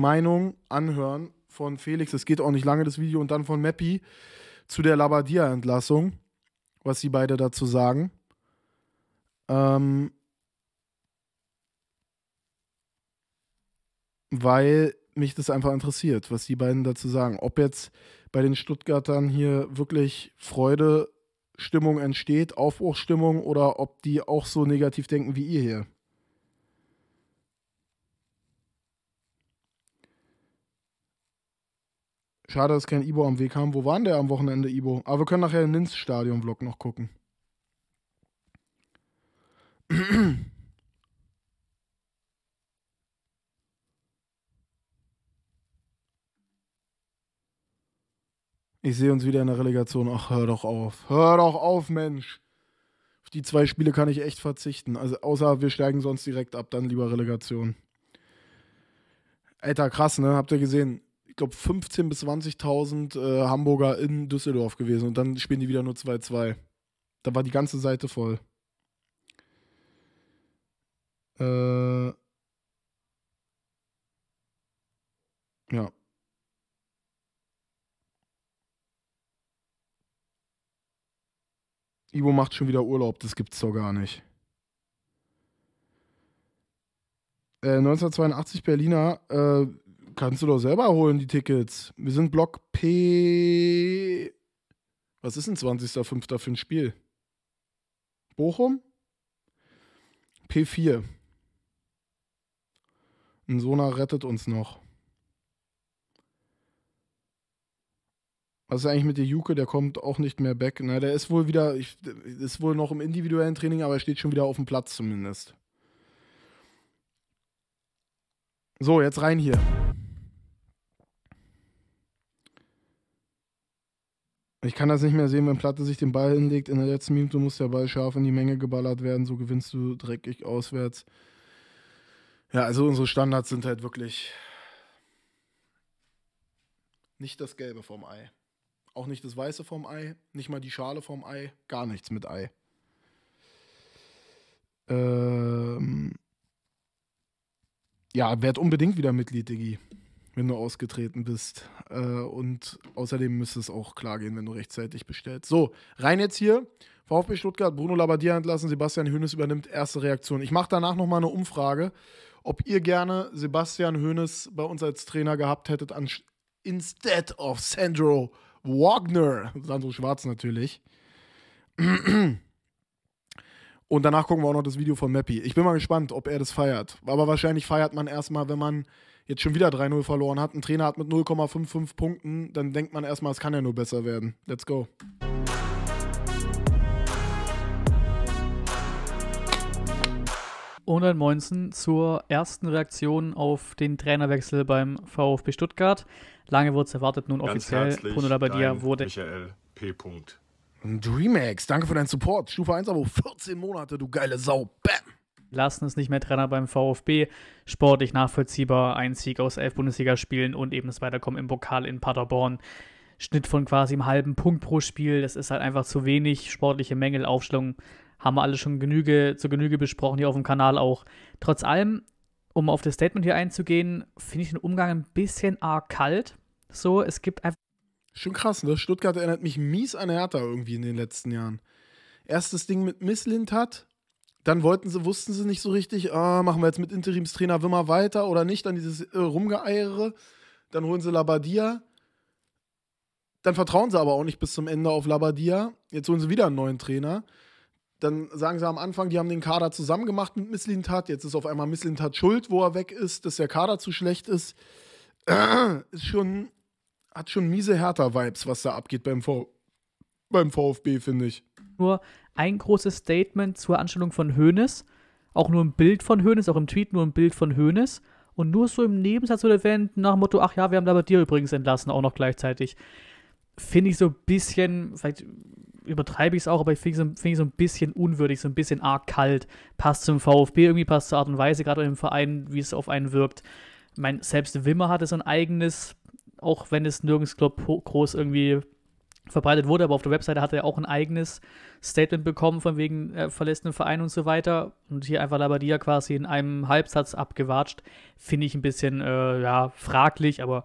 Meinung anhören von Felix, es geht auch nicht lange, das Video, und dann von Mappy zu der Labadia-Entlassung, was sie beide dazu sagen. Ähm, weil mich das einfach interessiert, was die beiden dazu sagen. Ob jetzt bei den Stuttgartern hier wirklich Freude, Stimmung entsteht, Aufbruchstimmung oder ob die auch so negativ denken wie ihr hier. Schade, dass kein Ibo am Weg haben. Wo war denn der am Wochenende, Ibo? Aber wir können nachher den Linz-Stadion-Vlog noch gucken. Ich sehe uns wieder in der Relegation. Ach, hör doch auf. Hör doch auf, Mensch. Auf die zwei Spiele kann ich echt verzichten. Also, außer wir steigen sonst direkt ab, dann lieber Relegation. Alter, krass, ne? Habt ihr gesehen? glaube, 15.000 bis 20.000 äh, Hamburger in Düsseldorf gewesen und dann spielen die wieder nur 2-2. Da war die ganze Seite voll. Äh, ja. Ivo macht schon wieder Urlaub, das gibt's doch gar nicht. Äh, 1982 Berliner, äh, kannst du doch selber holen, die Tickets. Wir sind Block P. Was ist denn 20.05. für ein Spiel? Bochum? P4. Ein Sona rettet uns noch. Was ist eigentlich mit der Juke? Der kommt auch nicht mehr back. Na, der ist wohl wieder, ich, ist wohl noch im individuellen Training, aber er steht schon wieder auf dem Platz zumindest. So, jetzt rein hier. Ich kann das nicht mehr sehen, wenn Platte sich den Ball hinlegt. In der letzten Minute muss der Ball scharf in die Menge geballert werden. So gewinnst du dreckig auswärts. Ja, also unsere Standards sind halt wirklich nicht das Gelbe vom Ei. Auch nicht das Weiße vom Ei. Nicht mal die Schale vom Ei. Gar nichts mit Ei. Ähm ja, werd unbedingt wieder Mitglied, Diggi wenn du ausgetreten bist. Äh, und außerdem müsste es auch klar gehen, wenn du rechtzeitig bestellst. So, rein jetzt hier. VfB Stuttgart, Bruno Labbadia entlassen, Sebastian Hoeneß übernimmt erste Reaktion. Ich mache danach nochmal eine Umfrage, ob ihr gerne Sebastian Hoeneß bei uns als Trainer gehabt hättet, an, instead of Sandro Wagner. Sandro Schwarz natürlich. Und danach gucken wir auch noch das Video von Mappy. Ich bin mal gespannt, ob er das feiert. Aber wahrscheinlich feiert man erstmal, wenn man jetzt schon wieder 3-0 verloren hat, ein Trainer hat mit 0,55 Punkten, dann denkt man erstmal, es kann ja nur besser werden. Let's go. Und ein Moinsen zur ersten Reaktion auf den Trainerwechsel beim VfB Stuttgart. Lange wurde es erwartet, nun Ganz offiziell. Bruno Labbadia wurde. Michael P. Dreamax, danke für deinen Support. Stufe 1 Abo, 14 Monate, du geile Sau. Bam! Lassen es nicht mehr Trainer beim VfB. Sportlich nachvollziehbar, ein Sieg aus elf Bundesligaspielen und eben das Weiterkommen im Pokal in Paderborn. Schnitt von quasi einem halben Punkt pro Spiel, das ist halt einfach zu wenig. Sportliche Mängel, Aufstellung haben wir alle schon Genüge, zur Genüge besprochen hier auf dem Kanal auch. Trotz allem, um auf das Statement hier einzugehen, finde ich den Umgang ein bisschen arg kalt. So, es gibt einfach. Schon krass, ne? Stuttgart erinnert mich mies an Hertha irgendwie in den letzten Jahren. Erstes Ding mit Misslind hat, dann wollten sie, wussten sie nicht so richtig, ah, machen wir jetzt mit Interimstrainer Wimmer weiter oder nicht, dann dieses äh, Rumgeeiere, dann holen sie Labadia, dann vertrauen sie aber auch nicht bis zum Ende auf Labadia, jetzt holen sie wieder einen neuen Trainer, dann sagen sie am Anfang, die haben den Kader zusammen gemacht mit Misslintat, jetzt ist auf einmal Misslintat schuld, wo er weg ist, dass der Kader zu schlecht ist, äh, ist schon, hat schon miese Hertha-Vibes, was da abgeht beim, v beim VfB, finde ich nur ein großes Statement zur Anstellung von Hoeneß, auch nur ein Bild von Hoeneß, auch im Tweet nur ein Bild von Hoeneß und nur so im Nebensatz wird erwähnt nach dem Motto, ach ja, wir haben da bei dir übrigens entlassen, auch noch gleichzeitig. Finde ich so ein bisschen, vielleicht übertreibe ich es auch, aber ich finde es find so ein bisschen unwürdig, so ein bisschen arg kalt. Passt zum VfB, irgendwie passt zur Art und Weise, gerade im Verein, wie es auf einen wirkt. Mein, selbst Wimmer hatte so ein eigenes, auch wenn es nirgends glaub, groß irgendwie verbreitet wurde, aber auf der Webseite hat er auch ein eigenes Statement bekommen von wegen äh, verlässenden Verein und so weiter. Und hier einfach Labadia quasi in einem Halbsatz abgewatscht, finde ich ein bisschen äh, ja, fraglich, aber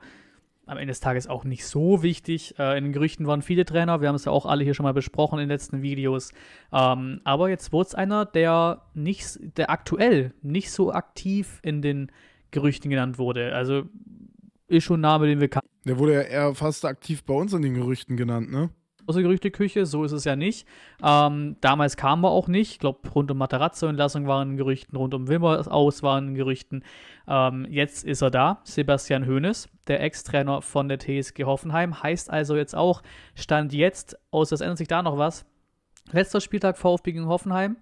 am Ende des Tages auch nicht so wichtig. Äh, in den Gerüchten waren viele Trainer, wir haben es ja auch alle hier schon mal besprochen in den letzten Videos. Ähm, aber jetzt wurde es einer, der nicht, der aktuell nicht so aktiv in den Gerüchten genannt wurde. Also ist schon ein Name, den wir kannten. Der wurde ja eher fast aktiv bei uns in den Gerüchten genannt, ne? Aus der Gerüchteküche, so ist es ja nicht. Ähm, damals kamen wir auch nicht. Ich glaube, rund um Matarazzo-Entlassung waren Gerüchten, rund um Wimmer aus waren Gerüchten. Ähm, jetzt ist er da, Sebastian Hoeneß, der Ex-Trainer von der TSG Hoffenheim. Heißt also jetzt auch, Stand jetzt, außer es ändert sich da noch was. Letzter Spieltag VfB gegen Hoffenheim.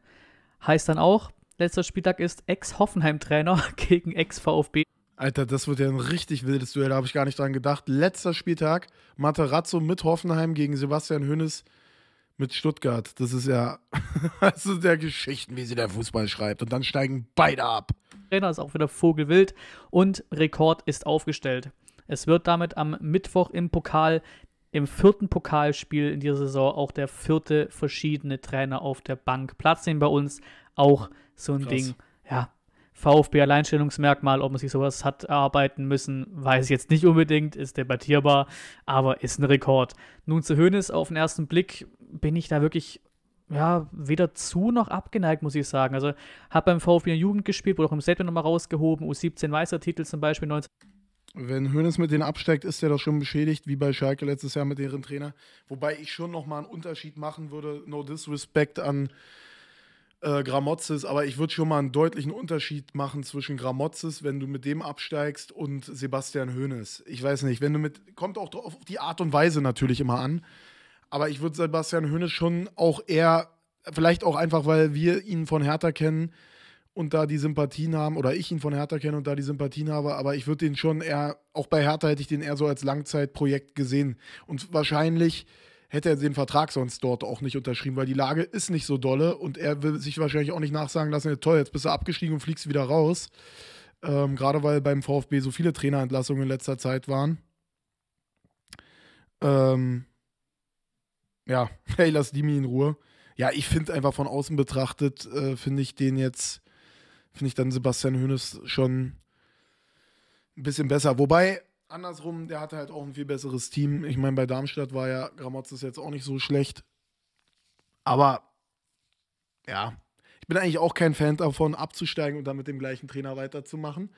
Heißt dann auch, letzter Spieltag ist Ex-Hoffenheim-Trainer gegen Ex-VfB. Alter, das wird ja ein richtig wildes Duell, da habe ich gar nicht dran gedacht. Letzter Spieltag, Materazzo mit Hoffenheim gegen Sebastian Hönes mit Stuttgart. Das ist ja, das ist ja Geschichten, wie sie der Fußball schreibt. Und dann steigen beide ab. Trainer ist auch wieder vogelwild und Rekord ist aufgestellt. Es wird damit am Mittwoch im Pokal, im vierten Pokalspiel in dieser Saison, auch der vierte verschiedene Trainer auf der Bank Platz nehmen bei uns. Auch so ein Krass. Ding. Ja, VfB-Alleinstellungsmerkmal, ob man sich sowas hat erarbeiten müssen, weiß ich jetzt nicht unbedingt, ist debattierbar, aber ist ein Rekord. Nun zu Hönes auf den ersten Blick bin ich da wirklich ja, weder zu noch abgeneigt, muss ich sagen. Also habe beim VfB in der Jugend gespielt, wurde auch im Setup nochmal rausgehoben, U17 Meistertitel zum Beispiel, 19. Wenn Hönes mit denen absteigt, ist er doch schon beschädigt, wie bei Schalke letztes Jahr mit deren Trainer. Wobei ich schon nochmal einen Unterschied machen würde, no disrespect an äh, Gramozis, aber ich würde schon mal einen deutlichen Unterschied machen zwischen Gramozis, wenn du mit dem absteigst, und Sebastian Hoeneß. Ich weiß nicht, wenn du mit, kommt auch auf die Art und Weise natürlich immer an, aber ich würde Sebastian Hoeneß schon auch eher, vielleicht auch einfach, weil wir ihn von Hertha kennen und da die Sympathien haben, oder ich ihn von Hertha kenne und da die Sympathien habe, aber ich würde den schon eher, auch bei Hertha hätte ich den eher so als Langzeitprojekt gesehen und wahrscheinlich hätte er den Vertrag sonst dort auch nicht unterschrieben, weil die Lage ist nicht so dolle und er will sich wahrscheinlich auch nicht nachsagen lassen, toll, jetzt bist du abgestiegen und fliegst wieder raus. Ähm, Gerade weil beim VfB so viele Trainerentlassungen in letzter Zeit waren. Ähm, ja, hey, lass Dimi in Ruhe. Ja, ich finde einfach von außen betrachtet, äh, finde ich den jetzt, finde ich dann Sebastian Hoeneß schon ein bisschen besser. Wobei, andersrum, der hatte halt auch ein viel besseres Team. Ich meine, bei Darmstadt war ja Gramotzes jetzt auch nicht so schlecht. Aber ja, ich bin eigentlich auch kein Fan davon, abzusteigen und dann mit dem gleichen Trainer weiterzumachen.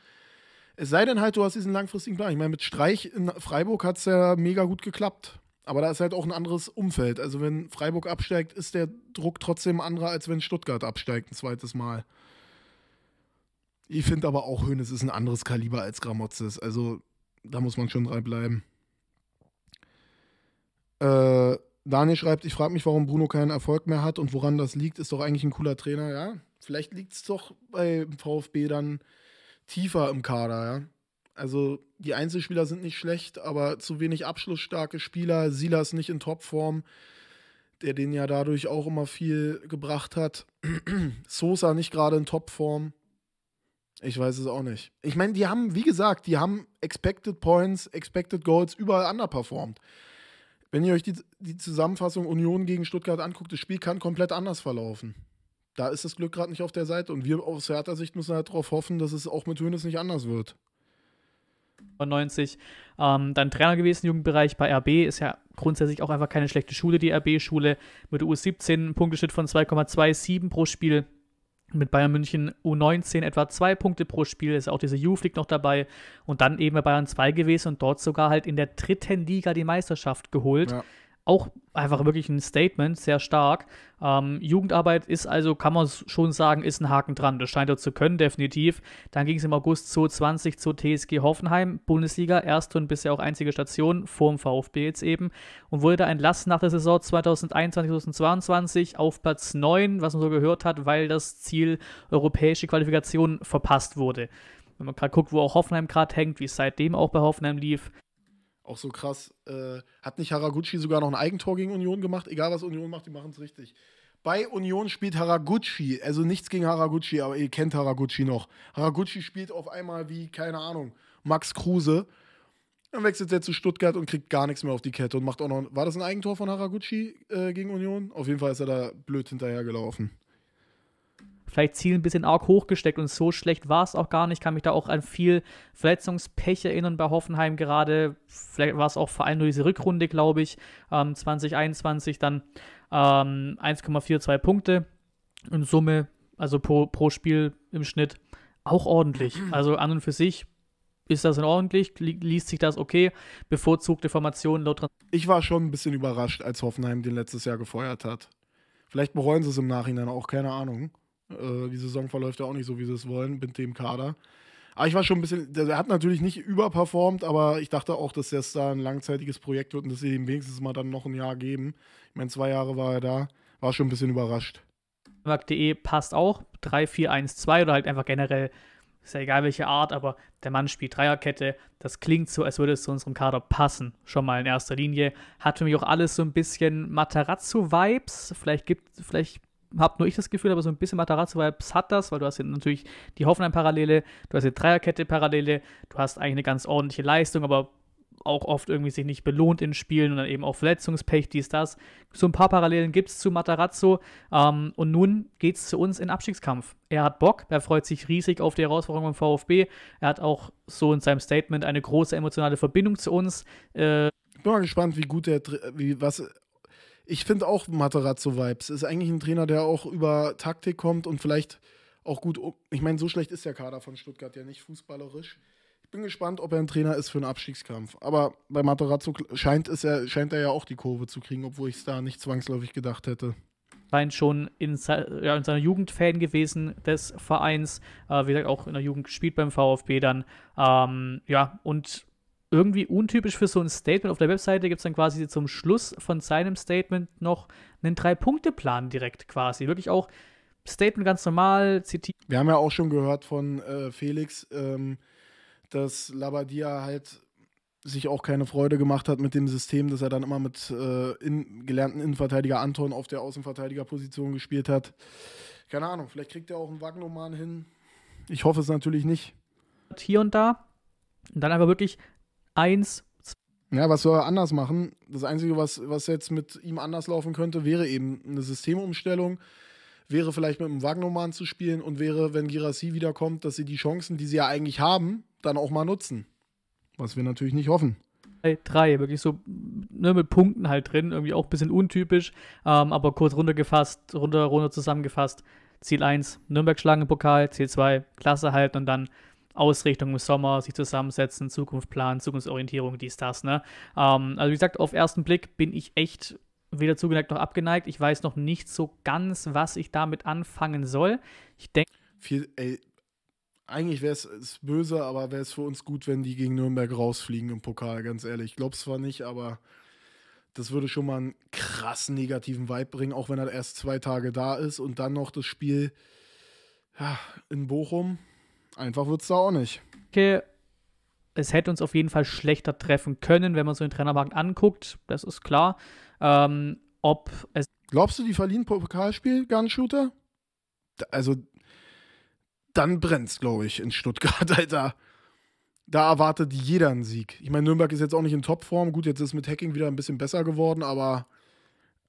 Es sei denn halt, du hast diesen langfristigen Plan. Ich meine, mit Streich in Freiburg hat es ja mega gut geklappt. Aber da ist halt auch ein anderes Umfeld. Also wenn Freiburg absteigt, ist der Druck trotzdem anderer, als wenn Stuttgart absteigt ein zweites Mal. Ich finde aber auch Hönes ist ein anderes Kaliber als Gramotzes. Also da muss man schon dranbleiben. Äh, Daniel schreibt, ich frage mich, warum Bruno keinen Erfolg mehr hat und woran das liegt. Ist doch eigentlich ein cooler Trainer, ja. Vielleicht liegt es doch bei VfB dann tiefer im Kader, ja. Also die Einzelspieler sind nicht schlecht, aber zu wenig abschlussstarke Spieler. Silas nicht in Topform, der den ja dadurch auch immer viel gebracht hat. Sosa nicht gerade in Topform. Ich weiß es auch nicht. Ich meine, die haben, wie gesagt, die haben Expected Points, Expected Goals überall underperformed. Wenn ihr euch die, die Zusammenfassung Union gegen Stuttgart anguckt, das Spiel kann komplett anders verlaufen. Da ist das Glück gerade nicht auf der Seite und wir aus härter Sicht müssen halt darauf hoffen, dass es auch mit Hönes nicht anders wird. 90, ähm, dann Trainer gewesen, Jugendbereich bei RB, ist ja grundsätzlich auch einfach keine schlechte Schule, die RB-Schule, mit U17 Punkteschnitt von 2,27 pro Spiel, mit Bayern München U19 etwa zwei Punkte pro Spiel, ist auch diese Youth League noch dabei und dann eben bei Bayern 2 gewesen und dort sogar halt in der dritten Liga die Meisterschaft geholt. Ja auch einfach wirklich ein Statement, sehr stark. Ähm, Jugendarbeit ist also, kann man schon sagen, ist ein Haken dran. Das scheint er zu können, definitiv. Dann ging es im August 2020 zur TSG Hoffenheim, Bundesliga, erste und bisher auch einzige Station, vorm VfB jetzt eben, und wurde da entlassen nach der Saison 2021, 2022 auf Platz 9, was man so gehört hat, weil das Ziel europäische Qualifikation verpasst wurde. Wenn man gerade guckt, wo auch Hoffenheim gerade hängt, wie es seitdem auch bei Hoffenheim lief, auch so krass. Äh, hat nicht Haraguchi sogar noch ein Eigentor gegen Union gemacht? Egal was Union macht, die machen es richtig. Bei Union spielt Haraguchi, also nichts gegen Haraguchi, aber ihr kennt Haraguchi noch. Haraguchi spielt auf einmal wie, keine Ahnung, Max Kruse. Dann wechselt er zu Stuttgart und kriegt gar nichts mehr auf die Kette und macht auch noch. War das ein Eigentor von Haraguchi äh, gegen Union? Auf jeden Fall ist er da blöd hinterhergelaufen vielleicht Ziel ein bisschen arg hochgesteckt und so schlecht war es auch gar nicht. kann mich da auch an viel Verletzungspech erinnern bei Hoffenheim gerade. Vielleicht war es auch vor allem nur diese Rückrunde, glaube ich, ähm, 2021 dann ähm, 1,42 Punkte in Summe, also pro, pro Spiel im Schnitt. Auch ordentlich. Also an und für sich ist das in ordentlich? Liest sich das okay? Bevorzugte Formationen laut Ich war schon ein bisschen überrascht, als Hoffenheim den letztes Jahr gefeuert hat. Vielleicht bereuen sie es im Nachhinein auch, keine Ahnung. Äh, die Saison verläuft ja auch nicht so, wie sie es wollen, mit dem Kader. Aber ich war schon ein bisschen, der hat natürlich nicht überperformt, aber ich dachte auch, dass das da ein langzeitiges Projekt wird und dass sie ihm wenigstens mal dann noch ein Jahr geben. Ich meine, zwei Jahre war er da, war schon ein bisschen überrascht. Mark.de passt auch, 3-4-1-2 oder halt einfach generell, ist ja egal welche Art, aber der Mann spielt Dreierkette. Das klingt so, als würde es zu unserem Kader passen, schon mal in erster Linie. Hat für mich auch alles so ein bisschen Matarazzo-Vibes. Vielleicht gibt, vielleicht habe nur ich das Gefühl, aber so ein bisschen Matarazzo-Vibes hat das, weil du hast hier natürlich die Hoffenheim-Parallele, du hast die Dreierkette-Parallele, du hast eigentlich eine ganz ordentliche Leistung, aber auch oft irgendwie sich nicht belohnt in Spielen und dann eben auch Verletzungspech, dies, das. So ein paar Parallelen gibt es zu Matarazzo. Ähm, und nun geht es zu uns in Abstiegskampf. Er hat Bock, er freut sich riesig auf die Herausforderung beim VfB. Er hat auch so in seinem Statement eine große emotionale Verbindung zu uns. Äh, bin mal gespannt, wie gut er, wie, was, ich finde auch Materazzo-Vibes. Ist eigentlich ein Trainer, der auch über Taktik kommt und vielleicht auch gut. Ich meine, so schlecht ist der Kader von Stuttgart ja nicht fußballerisch. Ich bin gespannt, ob er ein Trainer ist für einen Abstiegskampf. Aber bei Materazzo scheint, es, er, scheint er ja auch die Kurve zu kriegen, obwohl ich es da nicht zwangsläufig gedacht hätte rein schon in, ja, in, seiner Jugend Fan gewesen des Vereins, äh, wie gesagt auch in der Jugend gespielt beim VfB dann, ähm, ja und irgendwie untypisch für so ein Statement auf der Webseite gibt es dann quasi zum Schluss von seinem Statement noch einen Drei-Punkte-Plan direkt quasi. Wirklich auch Statement ganz normal zitiert. Wir haben ja auch schon gehört von äh, Felix, ähm, dass Labadia halt sich auch keine Freude gemacht hat mit dem System, dass er dann immer mit äh, in, gelernten Innenverteidiger Anton auf der Außenverteidigerposition gespielt hat. Keine Ahnung, vielleicht kriegt er auch einen Wagnoman hin. Ich hoffe es natürlich nicht. Hier und da. Und dann einfach wirklich eins. Ja, was soll er anders machen? Das Einzige, was, was jetzt mit ihm anders laufen könnte, wäre eben eine Systemumstellung, wäre vielleicht mit einem Wagnoman zu spielen und wäre, wenn Girassi wiederkommt, dass sie die Chancen, die sie ja eigentlich haben, dann auch mal nutzen. Was wir natürlich nicht hoffen. Drei, wirklich so ne, mit Punkten halt drin, irgendwie auch ein bisschen untypisch, ähm, aber kurz runtergefasst, runter, runter zusammengefasst. Ziel 1, Nürnberg schlagen im Pokal, Ziel 2, Klasse halten und dann Ausrichtung im Sommer, sich zusammensetzen, Zukunft planen, Zukunftsorientierung, dies, das. Ne? Ähm, also wie gesagt, auf ersten Blick bin ich echt weder zugeneigt noch abgeneigt. Ich weiß noch nicht so ganz, was ich damit anfangen soll. Ich denke. Eigentlich wäre es böse, aber wäre es für uns gut, wenn die gegen Nürnberg rausfliegen im Pokal, ganz ehrlich. Ich glaube zwar nicht, aber das würde schon mal einen krassen negativen Vibe bringen, auch wenn er erst zwei Tage da ist und dann noch das Spiel ja, in Bochum. Einfach wird es da auch nicht. Okay. Es hätte uns auf jeden Fall schlechter treffen können, wenn man so den Trainermarkt anguckt. Das ist klar. Ähm, ob es. Glaubst du, die verliehen Pokalspiel, Gunshooter? Also, dann brennt es, glaube ich, in Stuttgart, Alter. Da erwartet jeder einen Sieg. Ich meine, Nürnberg ist jetzt auch nicht in Topform. Gut, jetzt ist mit Hacking wieder ein bisschen besser geworden, aber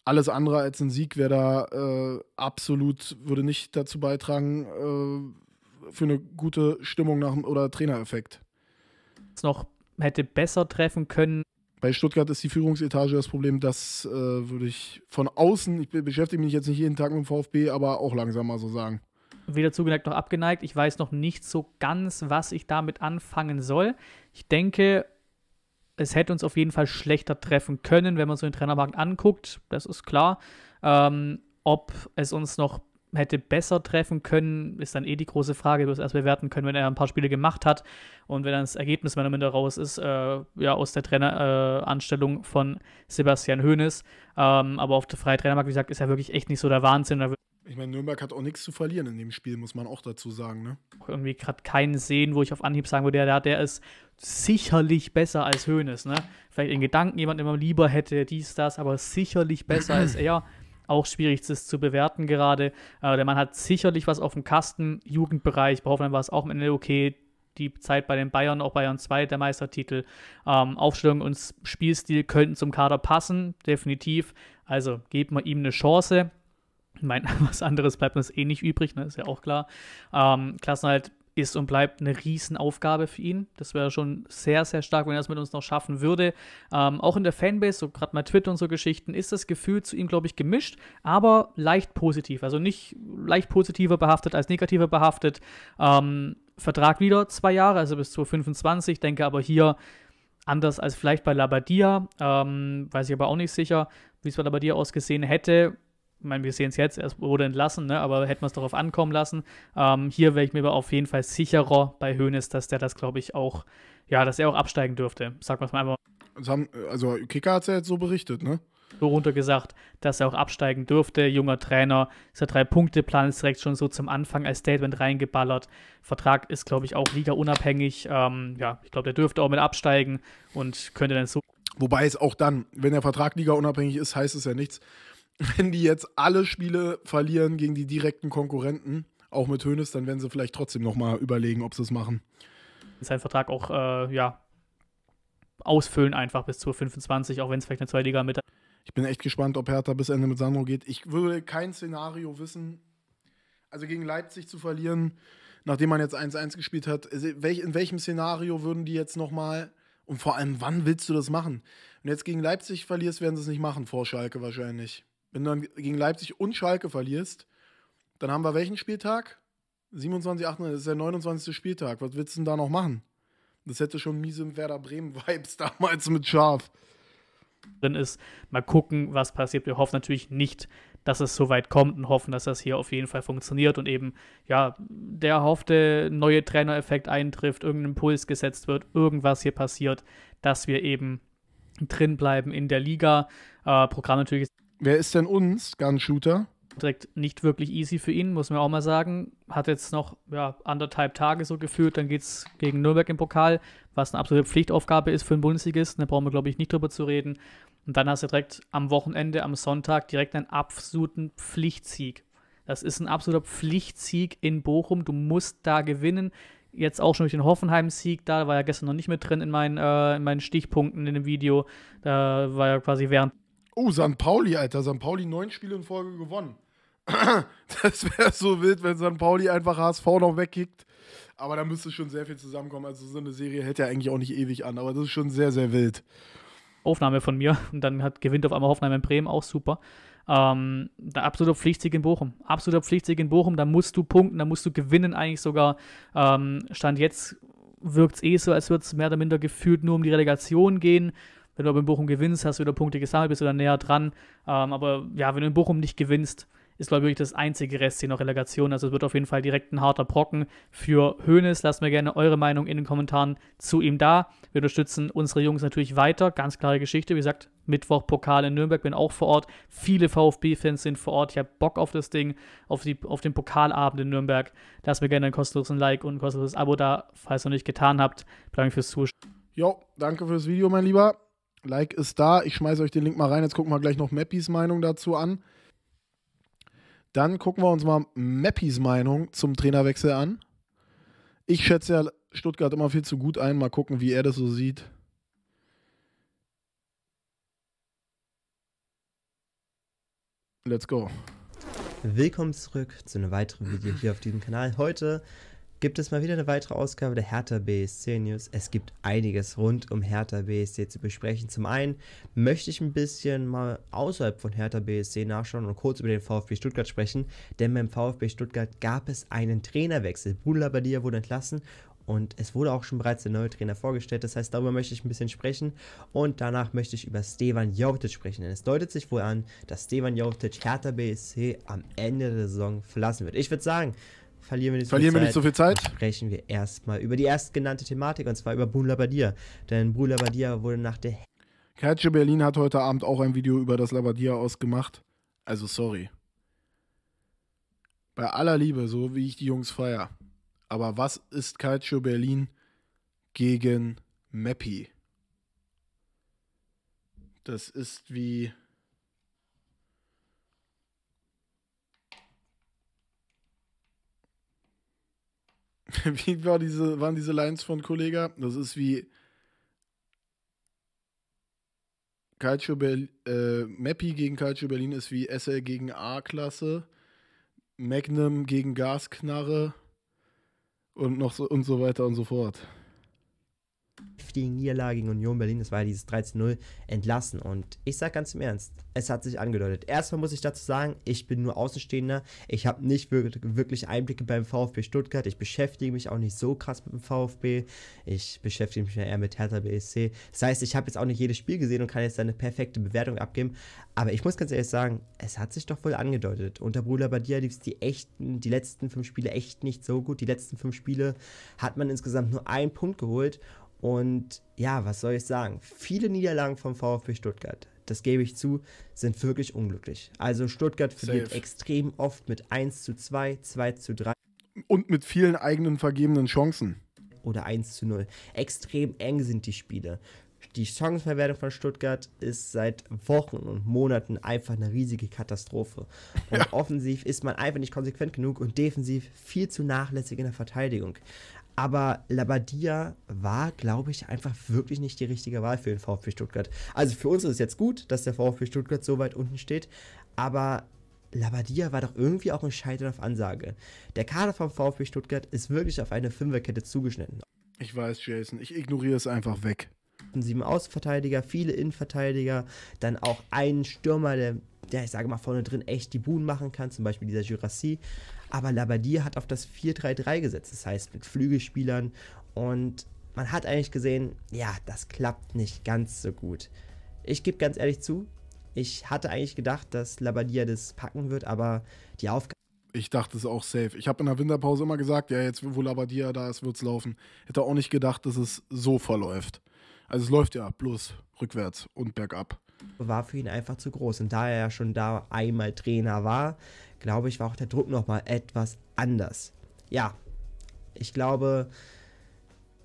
alles andere als ein Sieg wäre da äh, absolut, würde nicht dazu beitragen, äh, für eine gute Stimmung nach oder Trainereffekt. Es noch hätte besser treffen können. Bei Stuttgart ist die Führungsetage das Problem, das äh, würde ich von außen, ich beschäftige mich jetzt nicht jeden Tag mit dem VfB, aber auch langsam mal so sagen. Weder zugeneigt noch abgeneigt. Ich weiß noch nicht so ganz, was ich damit anfangen soll. Ich denke, es hätte uns auf jeden Fall schlechter treffen können, wenn man so den Trainermarkt anguckt. Das ist klar. Ähm, ob es uns noch hätte besser treffen können, ist dann eh die große Frage, die wir erst bewerten können, wenn er ein paar Spiele gemacht hat und wenn dann das Ergebnis meiner Meinung raus ist, äh, ja, aus der Traineranstellung äh, von Sebastian Hoeneß. Ähm, aber auf der freien Trainermarkt, wie gesagt, ist ja wirklich echt nicht so der Wahnsinn. Ich meine, Nürnberg hat auch nichts zu verlieren in dem Spiel, muss man auch dazu sagen, ne? Irgendwie gerade keinen sehen, wo ich auf Anhieb sagen würde, ja, der ist sicherlich besser als Hoeneß, ne? Vielleicht in Gedanken jemand immer lieber hätte, dies, das, aber sicherlich besser als er. Auch schwierig das zu bewerten gerade. Äh, der Mann hat sicherlich was auf dem Kasten. Jugendbereich, bei Hoffenheim war es auch am Ende okay. Die Zeit bei den Bayern, auch Bayern 2, der Meistertitel. Ähm, Aufstellung und Spielstil könnten zum Kader passen, definitiv. Also gebt mal ihm eine Chance. Ich meine, was anderes bleibt uns eh nicht übrig, ne? ist ja auch klar. Ähm, halt ist und bleibt eine Riesenaufgabe für ihn. Das wäre schon sehr, sehr stark, wenn er es mit uns noch schaffen würde. Ähm, auch in der Fanbase, so gerade mal Twitter und so Geschichten, ist das Gefühl zu ihm, glaube ich, gemischt, aber leicht positiv. Also nicht leicht positiver behaftet als negativer behaftet. Ähm, Vertrag wieder zwei Jahre, also bis 2025. Denke aber hier anders als vielleicht bei Labadia, ähm, weiß ich aber auch nicht sicher, wie es bei Labadia ausgesehen hätte meine, wir sehen es jetzt, er wurde entlassen, ne? aber hätten wir es darauf ankommen lassen. Ähm, hier wäre ich mir aber auf jeden Fall sicherer bei Hoeneß, dass der das, glaube ich, auch, ja, dass er auch absteigen dürfte. Sagen wir es mal einfach. Also haben, also Kicker hat es ja jetzt so berichtet, ne? So runtergesagt, dass er auch absteigen dürfte. Junger Trainer, dieser Drei-Punkte-Plan ist direkt schon so zum Anfang als Statement reingeballert. Vertrag ist, glaube ich, auch liga-unabhängig. Ähm, ja, ich glaube, der dürfte auch mit absteigen und könnte dann so. Wobei es auch dann, wenn der Vertrag liga-unabhängig ist, heißt es ja nichts, wenn die jetzt alle Spiele verlieren gegen die direkten Konkurrenten, auch mit Hönes, dann werden sie vielleicht trotzdem nochmal überlegen, ob sie es machen. Sein Vertrag auch, äh, ja, ausfüllen einfach bis zur 25, auch wenn es vielleicht eine Zweiliga mit. Ich bin echt gespannt, ob Hertha bis Ende mit Sandro geht. Ich würde kein Szenario wissen, also gegen Leipzig zu verlieren, nachdem man jetzt 1-1 gespielt hat. In welchem Szenario würden die jetzt nochmal und vor allem, wann willst du das machen? Wenn du jetzt gegen Leipzig verlierst, werden sie es nicht machen, vor Schalke wahrscheinlich. Wenn du dann gegen Leipzig und Schalke verlierst, dann haben wir welchen Spieltag? 27, 28, das ist der 29. Spieltag. Was willst du denn da noch machen? Das hätte schon miese Werder Bremen-Vibes damals mit Schaf. Drin ist, mal gucken, was passiert. Wir hoffen natürlich nicht, dass es so weit kommt und hoffen, dass das hier auf jeden Fall funktioniert und eben, ja, der erhoffte neue Trainereffekt eintrifft, irgendein Impuls gesetzt wird, irgendwas hier passiert, dass wir eben drin bleiben in der Liga. Äh, Programm natürlich ist Wer ist denn uns, Gun-Shooter? Direkt nicht wirklich easy für ihn, muss man auch mal sagen. Hat jetzt noch ja, anderthalb Tage so geführt, dann geht es gegen Nürnberg im Pokal, was eine absolute Pflichtaufgabe ist für einen Bundesligisten. Da brauchen wir, glaube ich, nicht drüber zu reden. Und dann hast du direkt am Wochenende, am Sonntag, direkt einen absoluten Pflichtsieg. Das ist ein absoluter Pflichtsieg in Bochum. Du musst da gewinnen. Jetzt auch schon durch den Hoffenheim-Sieg da, war ja gestern noch nicht mit drin in meinen, äh, in meinen Stichpunkten in dem Video. Da war ja quasi während Oh, San Pauli, Alter. San Pauli neun Spiele in Folge gewonnen. Das wäre so wild, wenn San Pauli einfach HSV noch wegkickt. Aber da müsste schon sehr viel zusammenkommen. Also so eine Serie hält ja eigentlich auch nicht ewig an. Aber das ist schon sehr, sehr wild. Aufnahme von mir. Und dann hat, gewinnt auf einmal Hoffenheim in Bremen auch super. Ähm, da absoluter Pflichtsieg in Bochum. Absoluter Pflichtsieg in Bochum. Da musst du punkten, da musst du gewinnen eigentlich sogar. Ähm, Stand jetzt wirkt es eh so, als würde es mehr oder minder gefühlt nur um die Relegation gehen. Wenn du aber in Bochum gewinnst, hast du wieder Punkte gesammelt, bist du dann näher dran. Ähm, aber ja, wenn du in Bochum nicht gewinnst, ist, glaube ich, das einzige Rest hier noch Relegation. Also es wird auf jeden Fall direkt ein harter Brocken für Hoeneß. Lasst mir gerne eure Meinung in den Kommentaren zu ihm da. Wir unterstützen unsere Jungs natürlich weiter. Ganz klare Geschichte. Wie gesagt, Mittwoch Pokal in Nürnberg, bin auch vor Ort. Viele VfB-Fans sind vor Ort. Ich habe Bock auf das Ding, auf, die, auf den Pokalabend in Nürnberg. Lasst mir gerne einen kostenlosen Like und ein kostenloses Abo da, falls ihr noch nicht getan habt. Danke fürs Zuschauen. Jo, danke fürs Video, mein Lieber. Like ist da. Ich schmeiße euch den Link mal rein. Jetzt gucken wir gleich noch Mappys Meinung dazu an. Dann gucken wir uns mal Mappys Meinung zum Trainerwechsel an. Ich schätze ja Stuttgart immer viel zu gut ein. Mal gucken, wie er das so sieht. Let's go. Willkommen zurück zu einem weiteren Video hier auf diesem Kanal. Heute gibt es mal wieder eine weitere Ausgabe der Hertha BSC News. Es gibt einiges rund um Hertha BSC zu besprechen. Zum einen möchte ich ein bisschen mal außerhalb von Hertha BSC nachschauen und kurz über den VfB Stuttgart sprechen, denn beim VfB Stuttgart gab es einen Trainerwechsel. Bruder Badia wurde entlassen und es wurde auch schon bereits der neue Trainer vorgestellt. Das heißt, darüber möchte ich ein bisschen sprechen. Und danach möchte ich über Stevan Jovetic sprechen. Denn es deutet sich wohl an, dass Stevan Jovetic Hertha BSC am Ende der Saison verlassen wird. Ich würde sagen, verlieren wir nicht, verlieren so, viel wir nicht so viel Zeit. Sprechen wir erstmal über die erstgenannte Thematik und zwar über Brun Badia. Denn Brun Badia wurde nach der. Calcio Berlin hat heute Abend auch ein Video über das Labadia ausgemacht. Also sorry. Bei aller Liebe, so wie ich die Jungs feier. Aber was ist Calcio Berlin gegen Mappy? Das ist wie Wie war diese, waren diese Lines von Kollega? Das ist wie Calcio Berlin, äh, Mappi gegen Calcio Berlin ist wie SL gegen A-Klasse, Magnum gegen Gasknarre und noch so und so weiter und so fort die Niederlage gegen Union Berlin, das war ja dieses 13-0, entlassen. Und ich sage ganz im Ernst, es hat sich angedeutet. Erstmal muss ich dazu sagen, ich bin nur Außenstehender. Ich habe nicht wirklich Einblicke beim VfB Stuttgart. Ich beschäftige mich auch nicht so krass mit dem VfB. Ich beschäftige mich eher mit Hertha BSC. Das heißt, ich habe jetzt auch nicht jedes Spiel gesehen und kann jetzt eine perfekte Bewertung abgeben. Aber ich muss ganz ehrlich sagen, es hat sich doch wohl angedeutet. Unter Bruder Badia lief es die, echten, die letzten fünf Spiele echt nicht so gut. Die letzten fünf Spiele hat man insgesamt nur einen Punkt geholt. Und ja, was soll ich sagen? Viele Niederlagen vom VfB Stuttgart, das gebe ich zu, sind wirklich unglücklich. Also Stuttgart verliert Safe. extrem oft mit 1 zu 2, 2 zu 3. Und mit vielen eigenen vergebenen Chancen. Oder 1 zu 0. Extrem eng sind die Spiele. Die Chancenverwertung von Stuttgart ist seit Wochen und Monaten einfach eine riesige Katastrophe. Und ja. offensiv ist man einfach nicht konsequent genug und defensiv viel zu nachlässig in der Verteidigung. Aber Labadia war, glaube ich, einfach wirklich nicht die richtige Wahl für den VfB Stuttgart. Also für uns ist es jetzt gut, dass der VfB Stuttgart so weit unten steht, aber Labadia war doch irgendwie auch ein Scheitern auf Ansage. Der Kader vom VfB Stuttgart ist wirklich auf eine Fünferkette zugeschnitten. Ich weiß, Jason, ich ignoriere es einfach weg. Sieben Außenverteidiger, viele Innenverteidiger, dann auch einen Stürmer, der, der ich sage mal, vorne drin echt die Buhnen machen kann, zum Beispiel dieser Jurassi. Aber Labadier hat auf das 4-3-3 gesetzt, das heißt mit Flügelspielern. Und man hat eigentlich gesehen, ja, das klappt nicht ganz so gut. Ich gebe ganz ehrlich zu, ich hatte eigentlich gedacht, dass Labadier das packen wird, aber die Aufgabe. Ich dachte es auch safe. Ich habe in der Winterpause immer gesagt, ja, jetzt wo Labadier da ist, wird es laufen. Hätte auch nicht gedacht, dass es so verläuft. Also es läuft ja bloß rückwärts und bergab. War für ihn einfach zu groß. Und da er ja schon da einmal Trainer war, glaube ich, war auch der Druck nochmal etwas anders. Ja, ich glaube,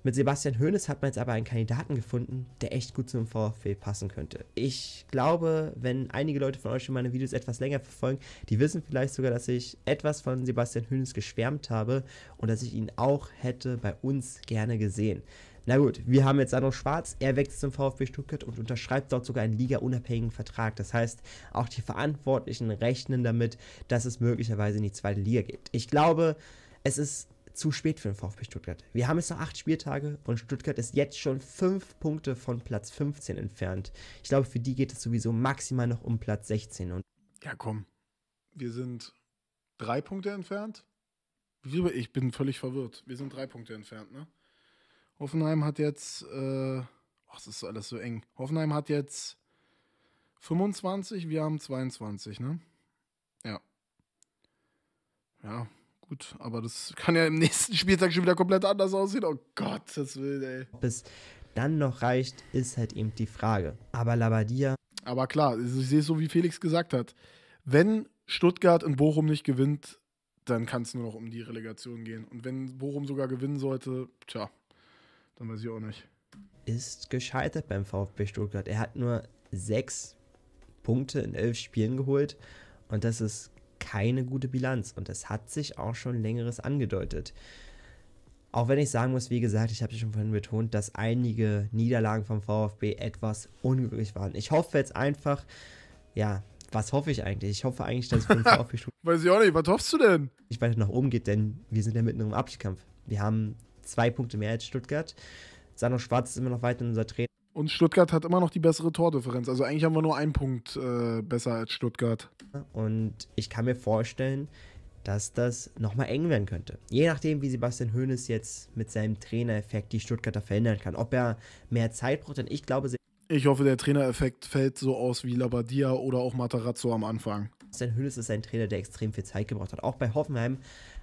mit Sebastian Hoeneß hat man jetzt aber einen Kandidaten gefunden, der echt gut zum VfB passen könnte. Ich glaube, wenn einige Leute von euch schon meine Videos etwas länger verfolgen, die wissen vielleicht sogar, dass ich etwas von Sebastian Hoeneß geschwärmt habe und dass ich ihn auch hätte bei uns gerne gesehen. Na gut, wir haben jetzt Sandro Schwarz. Er wechselt zum VfB Stuttgart und unterschreibt dort sogar einen ligaunabhängigen Vertrag. Das heißt, auch die Verantwortlichen rechnen damit, dass es möglicherweise in die zweite Liga geht. Ich glaube, es ist zu spät für den VfB Stuttgart. Wir haben jetzt noch acht Spieltage und Stuttgart ist jetzt schon fünf Punkte von Platz 15 entfernt. Ich glaube, für die geht es sowieso maximal noch um Platz 16. Und ja, komm. Wir sind drei Punkte entfernt. Ich bin völlig verwirrt. Wir sind drei Punkte entfernt, ne? Hoffenheim hat jetzt, äh, ach, das ist alles so eng. Hoffenheim hat jetzt 25, wir haben 22, ne? Ja. Ja, gut, aber das kann ja im nächsten Spieltag schon wieder komplett anders aussehen. Oh Gott, das will, ey. Ob es dann noch reicht, ist halt eben die Frage. Aber Labadia. Aber klar, ich sehe es so, wie Felix gesagt hat. Wenn Stuttgart in Bochum nicht gewinnt, dann kann es nur noch um die Relegation gehen. Und wenn Bochum sogar gewinnen sollte, tja, dann weiß ich auch nicht. Ist gescheitert beim VfB Stuttgart. Er hat nur sechs Punkte in elf Spielen geholt und das ist keine gute Bilanz und das hat sich auch schon längeres angedeutet. Auch wenn ich sagen muss, wie gesagt, ich habe es schon vorhin betont, dass einige Niederlagen vom VfB etwas unglücklich waren. Ich hoffe jetzt einfach, ja, was hoffe ich eigentlich? Ich hoffe eigentlich, dass es beim VfB Stuttgart. Weiß ich auch nicht, was hoffst du denn? Ich weiß weiter nach oben geht, denn wir sind ja mitten im Abstiegskampf. Wir haben zwei Punkte mehr als Stuttgart. Sano Schwarz ist immer noch weiter unser Trainer. Und Stuttgart hat immer noch die bessere Tordifferenz. Also eigentlich haben wir nur einen Punkt äh, besser als Stuttgart. Und ich kann mir vorstellen, dass das nochmal eng werden könnte. Je nachdem, wie Sebastian Hoeneß jetzt mit seinem Trainereffekt die Stuttgarter verändern kann. Ob er mehr Zeit braucht, denn ich glaube... Ich hoffe, der Trainereffekt fällt so aus wie Labadia oder auch Matarazzo am Anfang. Sebastian Hoeneß ist ein Trainer, der extrem viel Zeit gebraucht hat. Auch bei Hoffenheim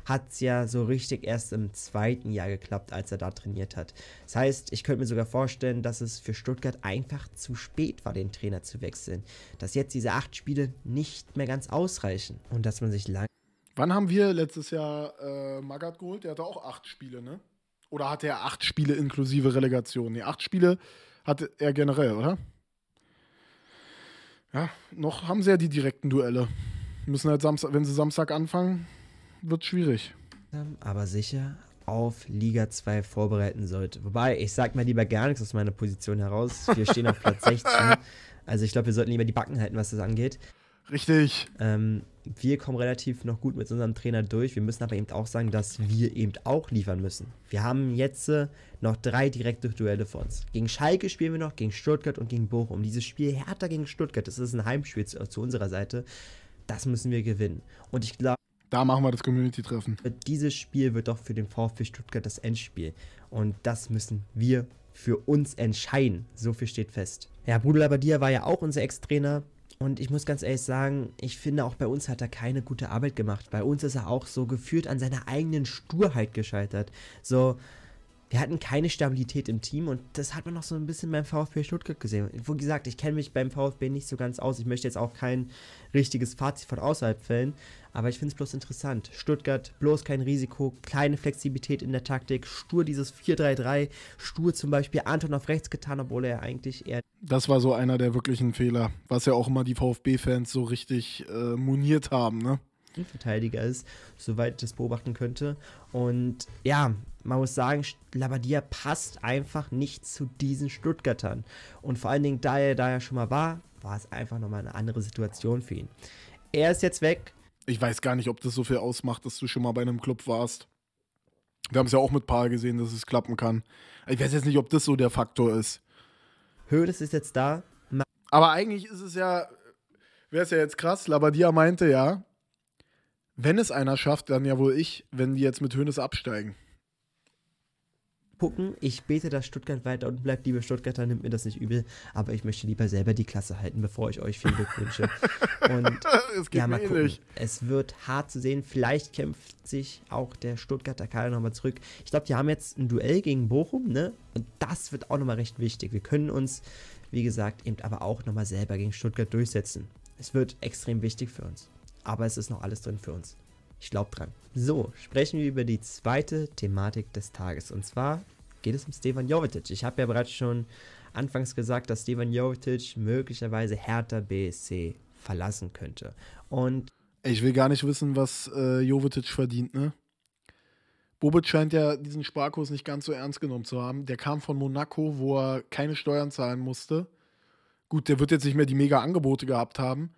hat es ja so richtig erst im zweiten Jahr geklappt, als er da trainiert hat. Das heißt, ich könnte mir sogar vorstellen, dass es für Stuttgart einfach zu spät war, den Trainer zu wechseln. Dass jetzt diese acht Spiele nicht mehr ganz ausreichen und dass man sich lang. Wann haben wir letztes Jahr äh, Magath geholt? Der hatte auch acht Spiele, ne? Oder hatte er acht Spiele inklusive Relegation? Ne, acht Spiele hatte er generell, oder? Ja, noch haben sie ja die direkten Duelle. Müssen halt Samstag, wenn sie Samstag anfangen, wird schwierig. Aber sicher auf Liga 2 vorbereiten sollte. Wobei, ich sag mal lieber gar nichts aus meiner Position heraus. Wir stehen auf Platz 16. Also ich glaube, wir sollten lieber die Backen halten, was das angeht. Richtig. Ähm, wir kommen relativ noch gut mit unserem Trainer durch. Wir müssen aber eben auch sagen, dass wir eben auch liefern müssen. Wir haben jetzt äh, noch drei direkte Duelle vor uns. Gegen Schalke spielen wir noch, gegen Stuttgart und gegen Bochum. Dieses Spiel härter gegen Stuttgart, das ist ein Heimspiel zu, zu unserer Seite. Das müssen wir gewinnen. Und ich glaube, da machen wir das Community-Treffen. Dieses Spiel wird doch für den VfB Stuttgart das Endspiel. Und das müssen wir für uns entscheiden. So viel steht fest. Ja, Bruno Labbadia war ja auch unser Ex-Trainer. Und ich muss ganz ehrlich sagen, ich finde auch bei uns hat er keine gute Arbeit gemacht. Bei uns ist er auch so geführt an seiner eigenen Sturheit gescheitert. So, wir hatten keine Stabilität im Team und das hat man noch so ein bisschen beim VfB Stuttgart gesehen. Wie gesagt, ich kenne mich beim VfB nicht so ganz aus. Ich möchte jetzt auch kein richtiges Fazit von außerhalb fällen. Aber ich finde es bloß interessant. Stuttgart, bloß kein Risiko, kleine Flexibilität in der Taktik, stur dieses 4-3-3, stur zum Beispiel Anton auf rechts getan, obwohl er eigentlich eher. Das war so einer der wirklichen Fehler, was ja auch immer die VfB-Fans so richtig äh, moniert haben, ne? Verteidiger ist, soweit ich das beobachten könnte. Und ja, man muss sagen, Labadia passt einfach nicht zu diesen Stuttgartern. Und vor allen Dingen, da er da ja schon mal war, war es einfach nochmal eine andere Situation für ihn. Er ist jetzt weg, ich weiß gar nicht, ob das so viel ausmacht, dass du schon mal bei einem Club warst. Wir haben es ja auch mit Paar gesehen, dass es klappen kann. Ich weiß jetzt nicht, ob das so der Faktor ist. Höres ist jetzt da. Aber eigentlich ist es ja, wäre es ja jetzt krass, Labadia meinte ja, wenn es einer schafft, dann ja wohl ich, wenn die jetzt mit Hönes absteigen gucken. Ich bete das Stuttgart weiter und bleibt, liebe Stuttgarter, nimmt mir das nicht übel. Aber ich möchte lieber selber die Klasse halten, bevor ich euch viel Glück wünsche. Und es ja, mal gucken. Ähnlich. Es wird hart zu sehen. Vielleicht kämpft sich auch der Stuttgarter Kader nochmal zurück. Ich glaube, die haben jetzt ein Duell gegen Bochum, ne? Und das wird auch nochmal recht wichtig. Wir können uns, wie gesagt, eben aber auch nochmal selber gegen Stuttgart durchsetzen. Es wird extrem wichtig für uns. Aber es ist noch alles drin für uns. Ich glaube dran. So, sprechen wir über die zweite Thematik des Tages. Und zwar geht es um Stefan Jovetic. Ich habe ja bereits schon anfangs gesagt, dass Stefan Jovetic möglicherweise Hertha BSC verlassen könnte. Und ich will gar nicht wissen, was äh, Jovetic verdient, ne? Bobic scheint ja diesen Sparkurs nicht ganz so ernst genommen zu haben. Der kam von Monaco, wo er keine Steuern zahlen musste. Gut, der wird jetzt nicht mehr die mega Angebote gehabt haben,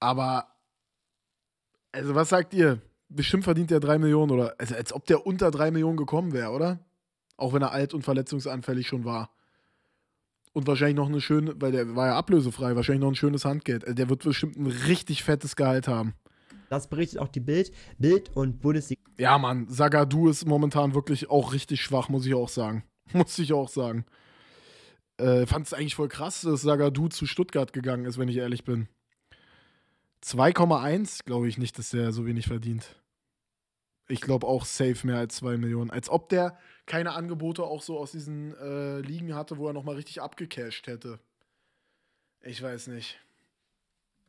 aber also, was sagt ihr? Bestimmt verdient er 3 Millionen oder also als ob der unter 3 Millionen gekommen wäre, oder? Auch wenn er alt und verletzungsanfällig schon war. Und wahrscheinlich noch eine schöne, weil der war ja ablösefrei, wahrscheinlich noch ein schönes Handgeld. Also der wird bestimmt ein richtig fettes Gehalt haben. Das berichtet auch die Bild. Bild und Bundesliga. Ja, Mann, Sagadu ist momentan wirklich auch richtig schwach, muss ich auch sagen. Muss ich auch sagen. Äh, Fand es eigentlich voll krass, dass Sagadu zu Stuttgart gegangen ist, wenn ich ehrlich bin. 2,1 glaube ich nicht, dass der so wenig verdient. Ich glaube auch safe mehr als 2 Millionen. Als ob der keine Angebote auch so aus diesen äh, Ligen hatte, wo er nochmal richtig abgecashed hätte. Ich weiß nicht.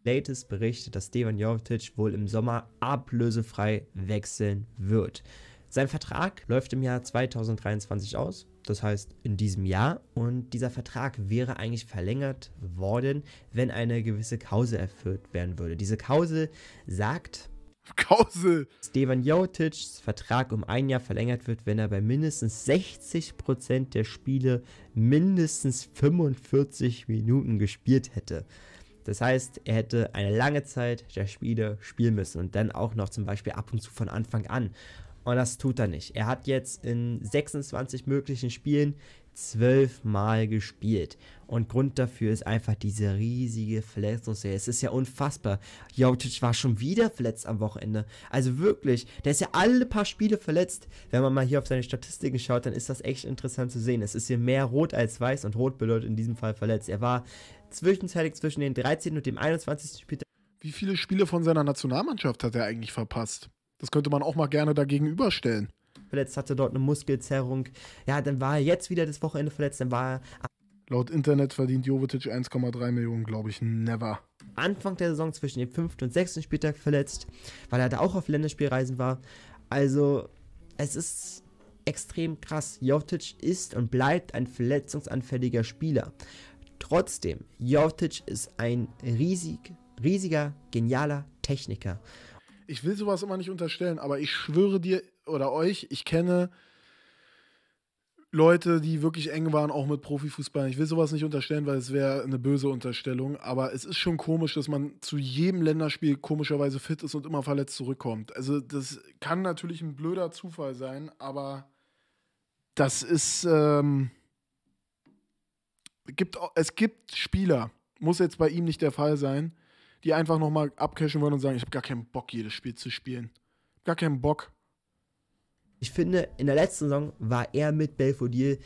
Latest berichtet, dass Devan Jovic wohl im Sommer ablösefrei wechseln wird. Sein Vertrag läuft im Jahr 2023 aus, das heißt in diesem Jahr, und dieser Vertrag wäre eigentlich verlängert worden, wenn eine gewisse Kause erfüllt werden würde. Diese Kause sagt, Kause. Stevan Jotici's Vertrag um ein Jahr verlängert wird, wenn er bei mindestens 60% der Spiele mindestens 45 Minuten gespielt hätte. Das heißt, er hätte eine lange Zeit der Spiele spielen müssen und dann auch noch zum Beispiel ab und zu von Anfang an. Und das tut er nicht. Er hat jetzt in 26 möglichen Spielen zwölfmal gespielt. Und Grund dafür ist einfach diese riesige Verletzungsserie. Es ist ja unfassbar. Jotic war schon wieder verletzt am Wochenende. Also wirklich, der ist ja alle paar Spiele verletzt. Wenn man mal hier auf seine Statistiken schaut, dann ist das echt interessant zu sehen. Es ist hier mehr rot als weiß und rot bedeutet in diesem Fall verletzt. Er war zwischenzeitlich zwischen dem 13. und dem 21. Spieltag. Wie viele Spiele von seiner Nationalmannschaft hat er eigentlich verpasst? Das könnte man auch mal gerne dagegen überstellen. Verletzt hatte dort eine Muskelzerrung. Ja, dann war er jetzt wieder das Wochenende verletzt. Dann war er. Laut Internet verdient Jovetic 1,3 Millionen, glaube ich, never. Anfang der Saison zwischen dem 5. und 6. Spieltag verletzt, weil er da auch auf Länderspielreisen war. Also, es ist extrem krass. Jovetic ist und bleibt ein verletzungsanfälliger Spieler. Trotzdem, Jovetic ist ein riesig, riesiger, genialer Techniker ich will sowas immer nicht unterstellen, aber ich schwöre dir oder euch, ich kenne Leute, die wirklich eng waren, auch mit Profifußball. Ich will sowas nicht unterstellen, weil es wäre eine böse Unterstellung. Aber es ist schon komisch, dass man zu jedem Länderspiel komischerweise fit ist und immer verletzt zurückkommt. Also das kann natürlich ein blöder Zufall sein, aber das ist... Ähm, gibt, es gibt Spieler, muss jetzt bei ihm nicht der Fall sein, die einfach nochmal abcashen wollen und sagen, ich habe gar keinen Bock, jedes Spiel zu spielen. Gar keinen Bock. Ich finde, in der letzten Saison war er mit Belfodil.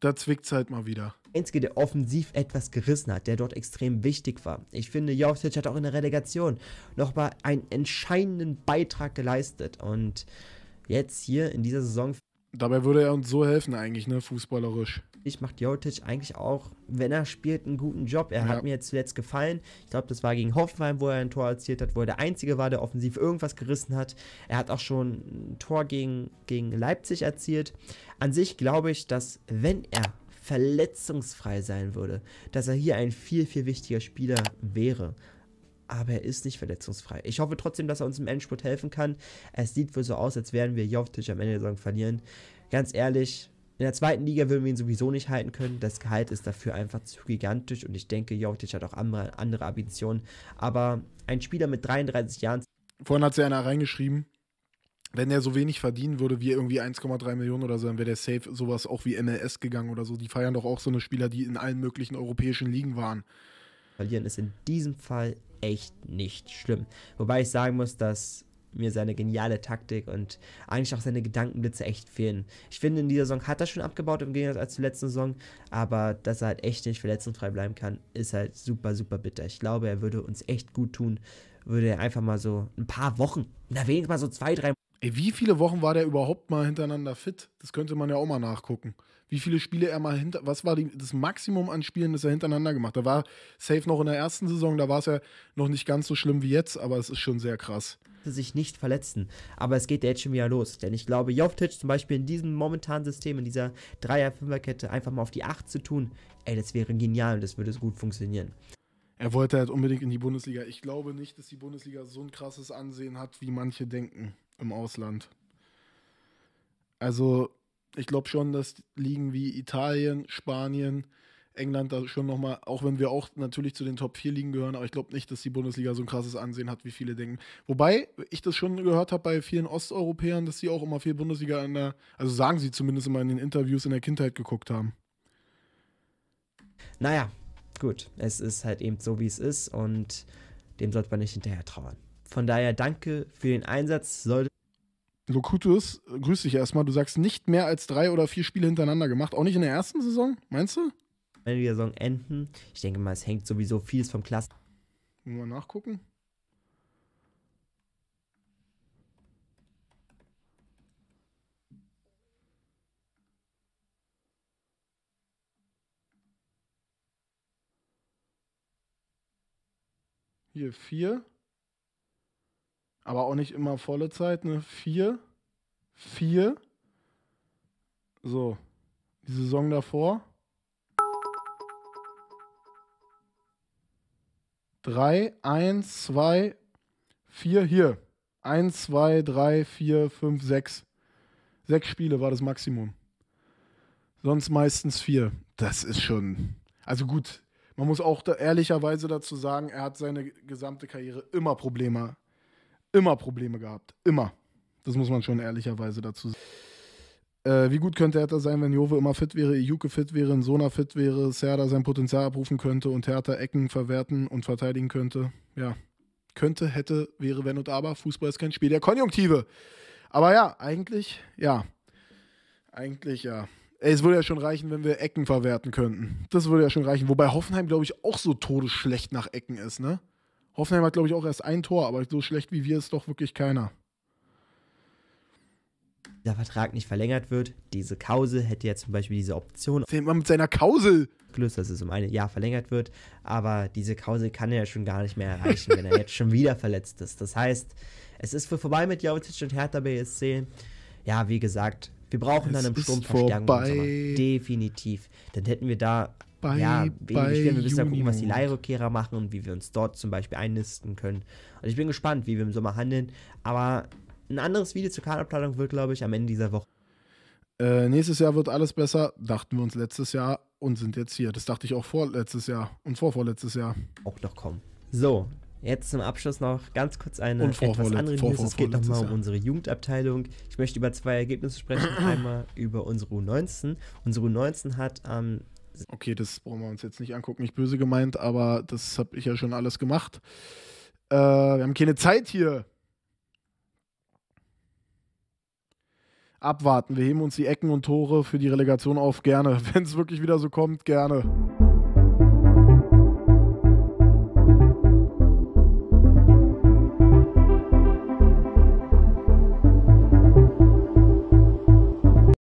Da zwickt's halt mal wieder. Einzige, der offensiv etwas gerissen hat, der dort extrem wichtig war. Ich finde, Jovic hat auch in der Relegation nochmal einen entscheidenden Beitrag geleistet. Und jetzt hier in dieser Saison. Dabei würde er uns so helfen, eigentlich, ne, fußballerisch ich, macht Jotic eigentlich auch, wenn er spielt, einen guten Job. Er ja. hat mir jetzt zuletzt gefallen. Ich glaube, das war gegen Hoffenheim, wo er ein Tor erzielt hat, wo er der Einzige war, der offensiv irgendwas gerissen hat. Er hat auch schon ein Tor gegen, gegen Leipzig erzielt. An sich glaube ich, dass wenn er verletzungsfrei sein würde, dass er hier ein viel, viel wichtiger Spieler wäre aber er ist nicht verletzungsfrei. Ich hoffe trotzdem, dass er uns im Endspurt helfen kann. Es sieht wohl so aus, als wären wir Jovetic am Ende der Saison verlieren. Ganz ehrlich, in der zweiten Liga würden wir ihn sowieso nicht halten können. Das Gehalt ist dafür einfach zu gigantisch und ich denke, Jovic hat auch andere, andere Ambitionen. Aber ein Spieler mit 33 Jahren. Vorhin hat sie einer reingeschrieben, wenn er so wenig verdienen würde wie irgendwie 1,3 Millionen oder so, dann wäre der safe sowas auch wie MLS gegangen oder so. Die feiern doch auch so eine Spieler, die in allen möglichen europäischen Ligen waren. Verlieren ist in diesem Fall echt nicht schlimm. Wobei ich sagen muss, dass mir seine geniale Taktik und eigentlich auch seine Gedankenblitze echt fehlen. Ich finde, in dieser Saison hat er schon abgebaut im Gegensatz als zur letzten Saison, aber dass er halt echt nicht verletzungsfrei bleiben kann, ist halt super, super bitter. Ich glaube, er würde uns echt gut tun, würde er einfach mal so ein paar Wochen, na wenigstens mal so zwei, drei. Ey, wie viele Wochen war der überhaupt mal hintereinander fit? Das könnte man ja auch mal nachgucken wie viele Spiele er mal hinter. Was war die, das Maximum an Spielen, das er hintereinander gemacht hat? Da war Safe noch in der ersten Saison, da war es ja noch nicht ganz so schlimm wie jetzt, aber es ist schon sehr krass. Sich nicht verletzen. Aber es geht ja jetzt schon wieder los. Denn ich glaube, Jovetic zum Beispiel in diesem momentanen System, in dieser Dreier-Fünfer-Kette, einfach mal auf die 8 zu tun, ey, das wäre genial und das würde gut funktionieren. Er wollte halt unbedingt in die Bundesliga. Ich glaube nicht, dass die Bundesliga so ein krasses Ansehen hat, wie manche denken im Ausland. Also, ich glaube schon, dass Ligen wie Italien, Spanien, England da schon nochmal, auch wenn wir auch natürlich zu den Top 4 Ligen gehören, aber ich glaube nicht, dass die Bundesliga so ein krasses Ansehen hat, wie viele denken. Wobei ich das schon gehört habe bei vielen Osteuropäern, dass sie auch immer viel Bundesliga in der, also sagen sie zumindest immer in den Interviews in der Kindheit geguckt haben. Naja, gut, es ist halt eben so, wie es ist und dem sollte man nicht hinterher trauern. Von daher danke für den Einsatz. Sollte Locutus, grüß dich erstmal. Du sagst nicht mehr als drei oder vier Spiele hintereinander gemacht. Auch nicht in der ersten Saison, meinst du? Wenn die Saison enden, ich denke mal, es hängt sowieso vieles vom Klassen. Mal nachgucken. Hier vier aber auch nicht immer volle Zeit, ne? Vier, vier. So, die Saison davor. Drei, eins, zwei, vier, hier. Eins, zwei, drei, vier, fünf, sechs. Sechs Spiele war das Maximum. Sonst meistens vier. Das ist schon. Also gut, man muss auch da, ehrlicherweise dazu sagen, er hat seine gesamte Karriere immer Probleme immer Probleme gehabt. Immer. Das muss man schon ehrlicherweise dazu sagen. Äh, wie gut könnte Hertha sein, wenn Jove immer fit wäre, Ijuke fit wäre, Sona fit wäre, Serda sein Potenzial abrufen könnte und Hertha Ecken verwerten und verteidigen könnte? Ja. Könnte, hätte, wäre, wenn und aber. Fußball ist kein Spiel der Konjunktive. Aber ja, eigentlich, ja. Eigentlich, ja. Ey, es würde ja schon reichen, wenn wir Ecken verwerten könnten. Das würde ja schon reichen. Wobei Hoffenheim, glaube ich, auch so todesschlecht nach Ecken ist, ne? Hoffenheim hat, glaube ich, auch erst ein Tor, aber so schlecht wie wir ist doch wirklich keiner. Der Vertrag nicht verlängert wird, diese Klausel hätte ja zum Beispiel diese Option. Fehlt man mit seiner Klausel? Glück, dass es um ein Jahr verlängert wird, aber diese Klausel kann er ja schon gar nicht mehr erreichen, wenn er jetzt schon wieder verletzt ist. Das heißt, es ist für vorbei mit Jovic und Hertha BSC. Ja, wie gesagt, wir brauchen es dann im Sturm Verstärkung. Definitiv. Dann hätten wir da bei. Ja, bei Spielen. Wir müssen ja gucken, was die Leihrückkehrer machen und wie wir uns dort zum Beispiel einnisten können. Also ich bin gespannt, wie wir im Sommer handeln. Aber ein anderes Video zur Kaderplanung wird, glaube ich, am Ende dieser Woche. Äh, nächstes Jahr wird alles besser, dachten wir uns letztes Jahr und sind jetzt hier. Das dachte ich auch vorletztes Jahr und vorvorletztes Jahr. Auch noch kommen. So, Jetzt zum Abschluss noch ganz kurz eine und vor, etwas andere vor, News. Vor, es geht nochmal um unsere Jugendabteilung. Ich möchte über zwei Ergebnisse sprechen. Einmal über unsere U19. Unsere U19 hat am Okay, das brauchen wir uns jetzt nicht angucken, nicht böse gemeint, aber das habe ich ja schon alles gemacht. Äh, wir haben keine Zeit hier. Abwarten, wir heben uns die Ecken und Tore für die Relegation auf, gerne. Wenn es wirklich wieder so kommt, gerne.